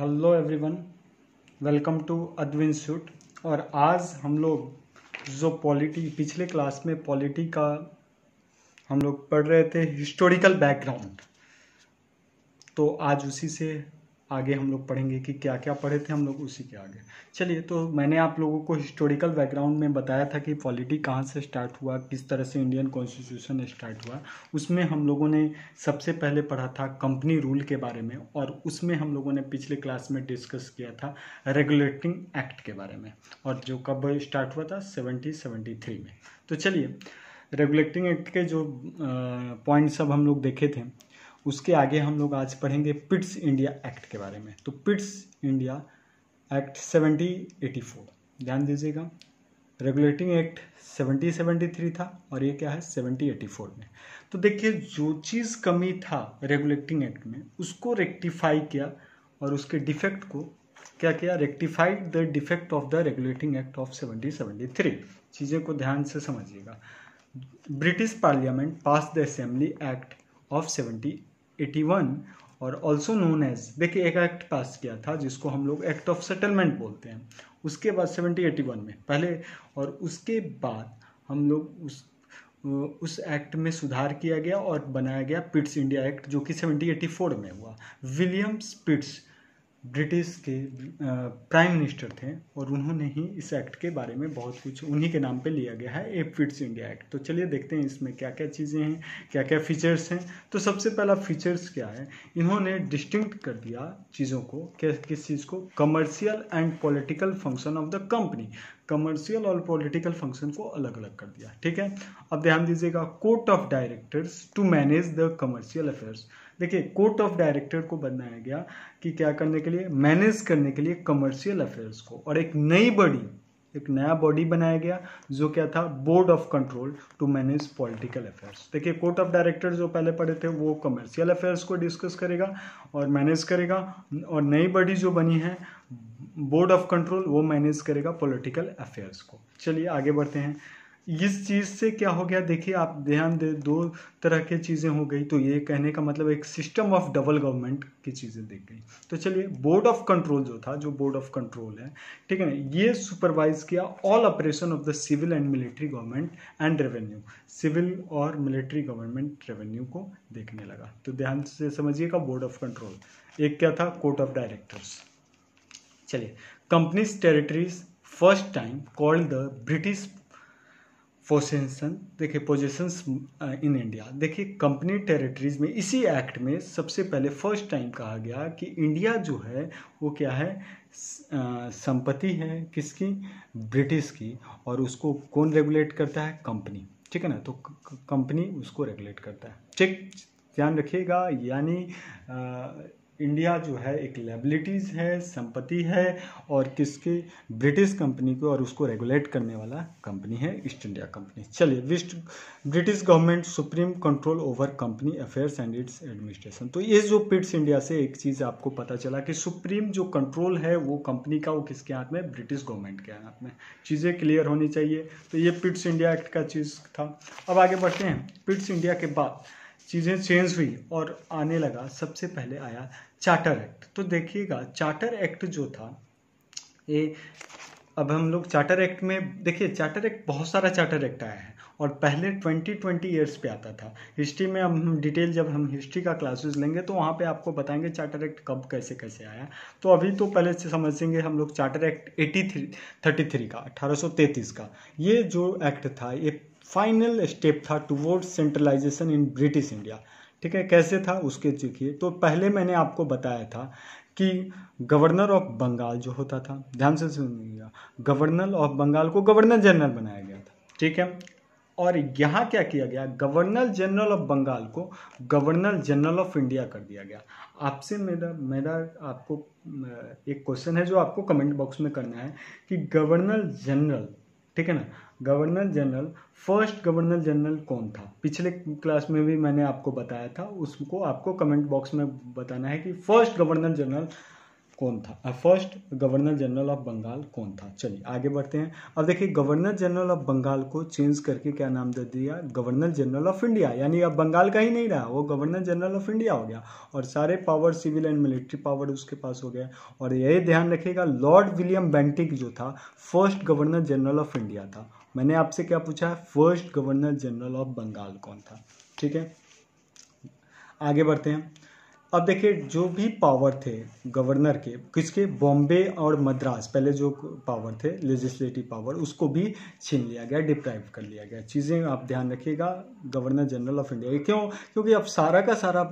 hello everyone welcome to अद्विन सूट और आज हम लोग जो पॉलिटी पिछले क्लास में पॉलिटी का हम लोग पढ़ रहे थे हिस्टोरिकल बैकग्राउंड तो आज उसी से आगे हम लोग पढ़ेंगे कि क्या क्या पढ़े थे हम लोग उसी के आगे चलिए तो मैंने आप लोगों को हिस्टोरिकल बैकग्राउंड में बताया था कि पॉलिटी कहाँ से स्टार्ट हुआ किस तरह से इंडियन कॉन्स्टिट्यूशन स्टार्ट हुआ उसमें हम लोगों ने सबसे पहले पढ़ा था कंपनी रूल के बारे में और उसमें हम लोगों ने पिछले क्लास में डिस्कस किया था रेगुलेटिंग एक्ट के बारे में और जो कब स्टार्ट हुआ था सेवनटीन सेवेंटी थ्री में तो चलिए रेगुलेटिंग एक्ट के जो पॉइंट्स सब हम लोग देखे थे उसके आगे हम लोग आज पढ़ेंगे पिट्स इंडिया एक्ट के बारे में तो Pitt's India act seventy eighty four ध्यान दीजिएगा regulating act seventy seventy three था और ये क्या है सेवेंटी एटी फोर में तो देखिए जो चीज़ कमी था रेगुलेटिंग एक्ट में उसको रेक्टिफाई किया और उसके डिफेक्ट को क्या किया rectified the defect of the regulating act of seventy seventy three चीज़ें को ध्यान से समझिएगा British parliament pass the assembly act of seventy 1881 और ऑल्सो नोन एज देखिए एक एक्ट पास किया था जिसको हम लोग एक्ट ऑफ सेटलमेंट बोलते हैं उसके बाद 1781 एटी वन में पहले और उसके बाद हम लोग उस उस एक्ट में सुधार किया गया और बनाया गया पिट्स इंडिया एक्ट जो कि 1784 एटी फोर में हुआ विलियम्स पिट्स ब्रिटिश के प्राइम मिनिस्टर थे और उन्होंने ही इस एक्ट के बारे में बहुत कुछ उन्हीं के नाम पे लिया गया है ए फिट्स इंडिया एक्ट तो चलिए देखते हैं इसमें क्या क्या चीज़ें हैं क्या क्या फीचर्स हैं तो सबसे पहला फीचर्स क्या है इन्होंने डिस्टिंक्ट कर दिया चीज़ों को किस चीज़ को commercial and political function of the company commercial और पॉलिटिकल फंक्शन को अलग अलग कर दिया ठीक है अब ध्यान दीजिएगा court of directors to manage the commercial affairs देखिए कोर्ट ऑफ डायरेक्टर को बनाया गया कि क्या करने के लिए मैनेज करने के लिए कमर्शियल अफेयर्स को और एक नई बॉडी एक नया बॉडी बनाया गया जो क्या था board of control to manage political affairs देखिए कोर्ट ऑफ डायरेक्टर जो पहले पढ़े थे वो कमर्शियल अफेयर्स को डिस्कस करेगा और मैनेज करेगा और नई बॉडी जो बनी है बोर्ड ऑफ कंट्रोल वो मैनेज करेगा पॉलिटिकल अफेयर्स को चलिए आगे बढ़ते हैं इस चीज़ से क्या हो गया देखिए आप ध्यान दे दो तरह की चीज़ें हो गई तो ये कहने का मतलब एक सिस्टम ऑफ डबल गवर्नमेंट की चीज़ें देख गई तो चलिए बोर्ड ऑफ कंट्रोल जो था जो बोर्ड ऑफ कंट्रोल है ठीक है ना ये सुपरवाइज किया all operation of the civil and military government and revenue civil और मिलिट्री गवर्नमेंट रेवेन्यू को देखने लगा तो ध्यान से समझिएगा बोर्ड ऑफ कंट्रोल एक क्या था कोर्ट ऑफ डायरेक्टर्स चलिए companies territories first time called the British possession देखिए पोजेशंस इन इंडिया देखिए कंपनी टेरिटरीज में इसी एक्ट में सबसे पहले फर्स्ट टाइम कहा गया कि इंडिया जो है वो क्या है संपत्ति है किसकी ब्रिटिश की और उसको कौन रेगुलेट करता है कंपनी ठीक है ना तो कंपनी उसको रेगुलेट करता है ठीक ध्यान रखिएगा यानी इंडिया जो है एक लेबिलिटीज़ है संपत्ति है और किसके ब्रिटिश कंपनी को और उसको रेगुलेट करने वाला कंपनी है ईस्ट इंडिया कंपनी चलिए vest British government supreme control over company affairs and its administration तो ये जो पिट्स इंडिया से एक चीज़ आपको पता चला कि सुप्रीम जो कंट्रोल है वो कंपनी का वो किसके हाथ में ब्रिटिश गवर्नमेंट के हाथ में चीज़ें क्लियर होनी चाहिए तो ये पिट्स इंडिया एक्ट का चीज़ था अब आगे बढ़ते हैं पिट्स इंडिया के बाद चीज़ें चेंज हुई और आने लगा सबसे पहले आया चार्टर एक्ट तो देखिएगा चार्टर एक्ट जो था ये अब हम लोग चार्टर एक्ट में देखिए चार्टर एक्ट बहुत सारा चार्टर एक्ट आया है और पहले ट्वेंटी ट्वेंटी ईयर्स पे आता था हिस्ट्री में अब हम डिटेल जब हम हिस्ट्री का क्लासेस लेंगे तो वहाँ पे आपको बताएंगे चार्टर एक्ट कब कैसे कैसे आया तो अभी तो पहले से समझेंगे हम लोग charter act eighty three thirty three का अठारह का ये जो एक्ट था ये फाइनल स्टेप था toward centralization in British India ठीक है कैसे था उसके देखिए तो पहले मैंने आपको बताया था कि गवर्नर ऑफ बंगाल जो होता था ध्यान से सुनिएगा गवर्नर ऑफ बंगाल को गवर्नर जनरल बनाया गया था ठीक है और यहाँ क्या किया गया गवर्नर जनरल ऑफ बंगाल को गवर्नर जनरल ऑफ इंडिया कर दिया गया आपसे मेरा मेरा आपको एक क्वेश्चन है जो आपको कमेंट बॉक्स में करना है कि गवर्नर जनरल ठीक है ना governor general first governor general कौन था पिछले क्लास में भी मैंने आपको बताया था उसको आपको कमेंट बॉक्स में बताना है कि फर्स्ट गवर्नर जनरल कौन था first governor general of Bengal कौन था चलिए आगे बढ़ते हैं अब देखिए गवर्नर जनरल ऑफ बंगाल को चेंज करके क्या नाम दे दिया गवर्नर जनरल ऑफ इंडिया यानी अब बंगाल का ही नहीं रहा वो गवर्नर जनरल ऑफ इंडिया हो गया और सारे power civil and military power उसके पास हो गया और यही ध्यान रखिएगा लॉर्ड विलियम बेंटिक जो था first governor general of India था मैंने आपसे क्या पूछा है first governor general of Bengal कौन था ठीक है आगे बढ़ते हैं अब देखिए जो भी पावर थे गवर्नर के किसके बॉम्बे और मद्रास पहले जो पावर थे लेजिस्लेटिव पावर उसको भी छीन लिया गया डिप्राइव कर लिया गया चीज़ें आप ध्यान रखिएगा गवर्नर जनरल ऑफ इंडिया क्यों क्योंकि अब सारा का सारा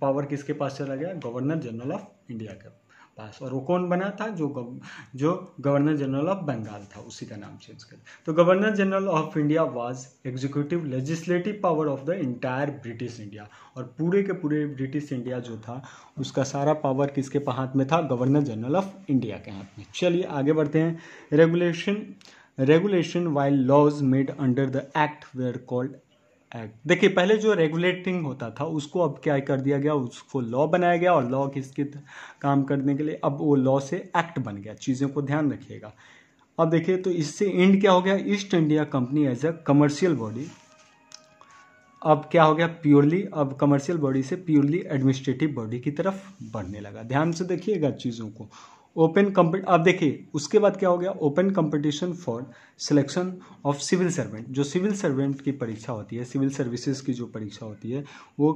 पावर किसके पास चला गया गवर्नर जनरल ऑफ इंडिया के पास और वो कौन बना था जो गव, जो गवर्नर जनरल ऑफ बंगाल था उसी का नाम चेंज कर तो governor general of India was executive legislative power of the entire British India और पूरे के पूरे ब्रिटिश इंडिया जो था उसका सारा पावर किसके हाथ में था गवर्नर जनरल ऑफ इंडिया के हाथ में चलिए आगे बढ़ते हैं regulation regulation while laws made under the act were called act देखिए पहले जो रेगुलेटिंग होता था उसको अब क्या कर दिया गया उसको लॉ बनाया गया और लॉ किसके काम करने के लिए अब वो लॉ से एक्ट बन गया चीज़ों को ध्यान रखिएगा अब देखिए तो इससे इंड क्या हो गया East India company as a commercial body अब क्या हो गया प्योरली अब कमर्शियल बॉडी से प्योरली एडमिनिस्ट्रेटिव बॉडी की तरफ बढ़ने लगा ध्यान से देखिएगा चीज़ों को ओपन कम्पिट अब देखिए उसके बाद क्या हो गया open competition for selection of civil servant जो सिविल सर्वेंट की परीक्षा होती है सिविल सर्विसेज की जो परीक्षा होती है वो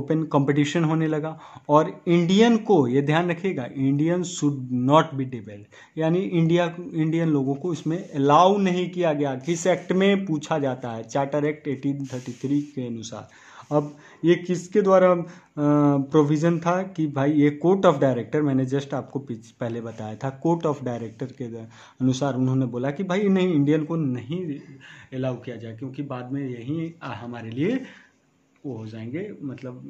ओपन कंपटीशन होने लगा और इंडियन को ये ध्यान रखिएगा इंडियन शुड नॉट बी डिबेल यानी इंडिया इंडियन लोगों को इसमें अलाउ नहीं किया गया किस एक्ट में पूछा जाता है charter act eighteen thirty three के अनुसार अब ये किसके द्वारा प्रोविज़न था कि भाई ये कोर्ट ऑफ डायरेक्टर मैंने जस्ट आपको पहले बताया था कोर्ट ऑफ डायरेक्टर के अनुसार उन्होंने बोला कि भाई नहीं इंडियन को नहीं अलाउ किया जाए क्योंकि बाद में यही हमारे लिए वो हो जाएंगे मतलब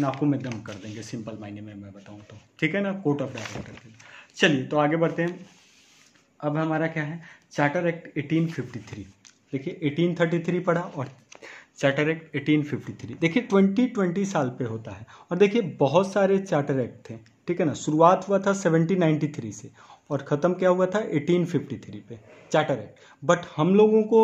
नाकों में दम कर देंगे सिंपल मायने में मैं बताऊँ तो ठीक है ना कोर्ट ऑफ डायरेक्टर चलिए तो आगे बढ़ते हैं अब हमारा क्या है चार्टर एक्ट 1853 देखिए 1833 पढ़ा और चार्टर एक्ट 1853 देखिए 2020 साल पे होता है और देखिए बहुत सारे चार्टर एक्ट थे ठीक है ना शुरुआत हुआ था 1793 से और ख़त्म क्या हुआ था 1853 पे चार्टर एक्ट बट हम लोगों को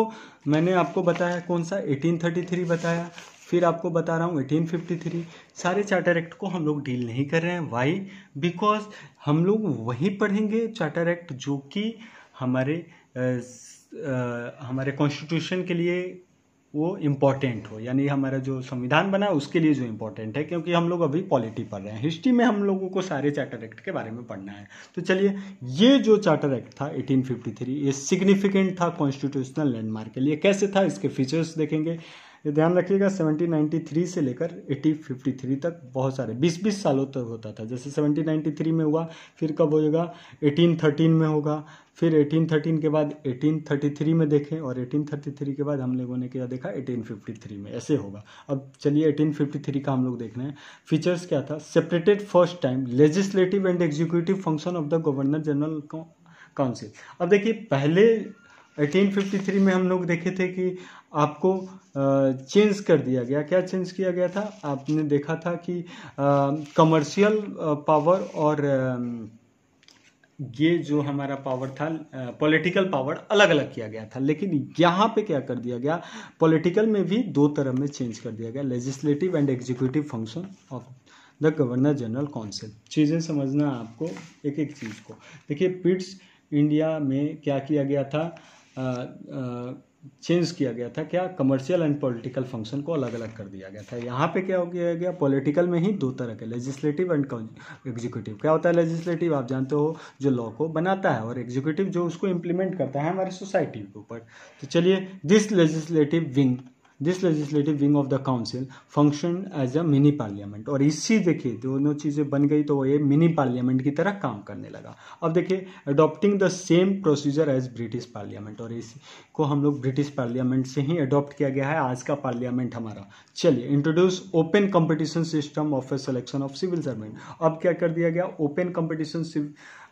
मैंने आपको बताया कौन सा 1833 बताया फिर आपको बता रहा हूँ 1853 सारे चार्टर एक्ट को हम लोग डील नहीं कर रहे हैं वाई बिकॉज हम लोग वही पढ़ेंगे चार्टर एक्ट जो कि हमारे आ, आ, हमारे कॉन्स्टिट्यूशन के लिए वो इम्पॉर्टेंट हो यानी हमारा जो संविधान बना उसके लिए जो इम्पोर्टेंट है क्योंकि हम लोग अभी पॉलिटी पढ़ रहे हैं हिस्ट्री में हम लोगों को सारे चार्टर एक्ट के बारे में पढ़ना है तो चलिए ये जो चार्टर एक्ट था 1853 ये सिग्निफिकेंट था कॉन्स्टिट्यूशनल लैंडमार्क के लिए कैसे था इसके फीचर्स देखेंगे ये ध्यान रखिएगा 1793 से लेकर 1853 तक बहुत सारे 20-20 सालों तक होता था जैसे 1793 में हुआ फिर कब होगा 1813 में होगा फिर 1813 के बाद 1833 में देखें और 1833 के बाद हम लोगों ने क्या देखा 1853 में ऐसे होगा अब चलिए 1853 का हम लोग देख रहे हैं फीचर्स क्या था separated first time legislative and executive function of the governor general council अब देखिए पहले 1853 में हम लोग देखे थे कि आपको चेंज कर दिया गया क्या चेंज किया गया था आपने देखा था कि कमर्शियल पावर और ये जो हमारा पावर था पॉलिटिकल पावर अलग अलग किया गया था लेकिन यहाँ पे क्या कर दिया गया पॉलिटिकल में भी दो तरह में चेंज कर दिया गया legislative and executive function of the governor general council चीज़ें समझना आपको एक एक चीज़ को देखिए पिट्स इंडिया में क्या किया गया था चेंज किया गया था क्या कमर्शियल एंड पॉलिटिकल फंक्शन को अलग अलग कर दिया गया था यहाँ पे क्या हो गया गया पॉलिटिकल में ही दो तरह के लेजिस्लेटिव एंड एग्जीक्यूटिव क्या होता है लेजिस्लेटिव आप जानते हो जो लॉ को बनाता है और एग्जीक्यूटिव जो उसको इम्प्लीमेंट करता है हमारी सोसाइटी के ऊपर तो चलिए this legislative wing this legislative wing of the council function as a mini parliament और इसी देखिए दोनों चीज़ें बन गई तो वो ये मिनी पार्लियामेंट की तरह काम करने लगा अब देखिए adopting the same procedure as British parliament और इसी को हम लोग ब्रिटिश पार्लियामेंट से ही अडॉप्ट किया गया है आज का पार्लियामेंट हमारा चलिए introduce open competition system of a selection of civil servant अब क्या कर दिया गया ओपन कंपटीशन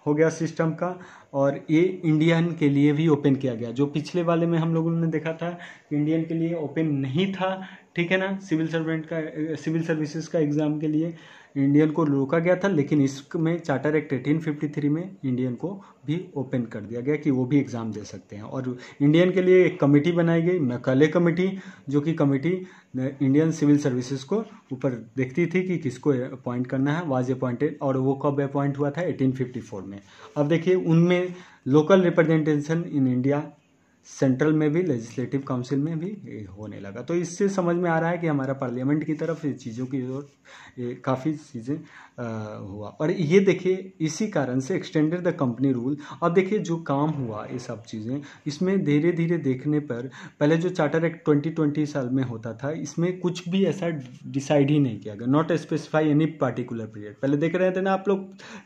हो गया सिस्टम का और ये इंडियन के लिए भी ओपन किया गया जो पिछले वाले में हम लोगों ने देखा था इंडियन के लिए ओपन नहीं था ठीक है ना सिविल सर्वेंट का सिविल सर्विसेज का एग्ज़ाम के लिए इंडियन को रोका गया था लेकिन इसमें चार्टर एक्ट एटीन में इंडियन को भी ओपन कर दिया गया कि वो भी एग्ज़ाम दे सकते हैं और इंडियन के लिए एक कमेटी बनाई गई मैकले कमेटी जो कि कमेटी इंडियन सिविल सर्विसेज को ऊपर देखती थी कि किसको अपॉइंट करना है वाज अपॉइंटेड और वो कब अपॉइंट हुआ था 1854 में अब देखिए उनमें local representation in India central में भी लेजिस्लेटिव काउंसिल में भी होने लगा तो इससे समझ में आ रहा है कि हमारा पार्लियामेंट की तरफ चीज़ों की ओर काफ़ी चीज़ें हुआ और ये देखिए इसी कारण से एक्सटेंडेड द कंपनी रूल और देखिए जो काम हुआ ये सब चीज़ें इसमें धीरे धीरे देखने पर पहले जो चार्टर एक्ट ट्वेंटी ट्वेंटी साल में होता था इसमें कुछ भी ऐसा डिसाइड ही नहीं किया गया not specify any particular period पहले देख रहे थे ना आप लोग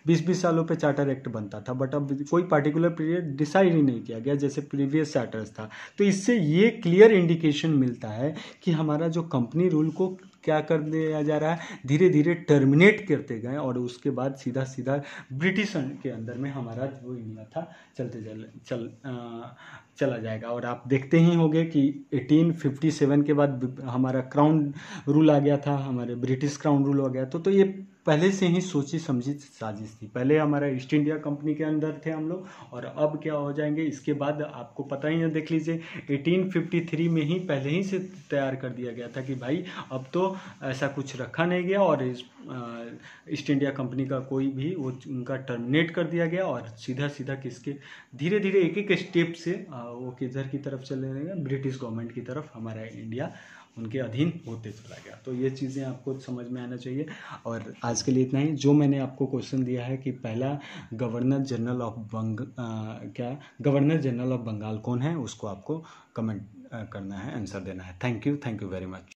बीस बीस सालों पर चार्टर एक्ट बनता था बट अब कोई पार्टिकुलर पीरियड डिसाइड ही नहीं किया गया जैसे प्रीवियस चार्टर पैटर्न्स था तो इससे ये क्लियर इंडिकेशन मिलता है कि हमारा जो कंपनी रूल को क्या कर दिया जा रहा है धीरे धीरे टर्मिनेट करते गए और उसके बाद सीधा सीधा ब्रिटिश के अंदर में हमारा जो इंडिया था चलते चल चल आ, चला जाएगा और आप देखते ही होंगे कि 1857 के बाद हमारा क्राउन रूल आ गया था हमारे ब्रिटिश क्राउन रूल आ गया तो तो ये पहले से ही सोची समझी साजिश थी पहले हमारा ईस्ट इंडिया कंपनी के अंदर थे हम लोग और अब क्या हो जाएंगे इसके बाद आपको पता ही है देख लीजिए 1853 में ही पहले ही से तैयार कर दिया गया था कि भाई अब तो ऐसा कुछ रखा नहीं गया और ईस्ट इंडिया कंपनी का कोई भी वो उनका टर्मिनेट कर दिया गया और सीधा सीधा किसके धीरे धीरे एक एक स्टेप से वो किधर की तरफ चले गए ब्रिटिश गवर्नमेंट की तरफ हमारा इंडिया उनके अधीन होते चला गया तो ये चीज़ें आपको समझ में आना चाहिए और आज के लिए इतना ही जो मैंने आपको क्वेश्चन दिया है कि पहला गवर्नर जनरल ऑफ बंग क्या गवर्नर जनरल ऑफ बंगाल कौन है उसको आपको कमेंट करना है आंसर देना है thank you thank you very much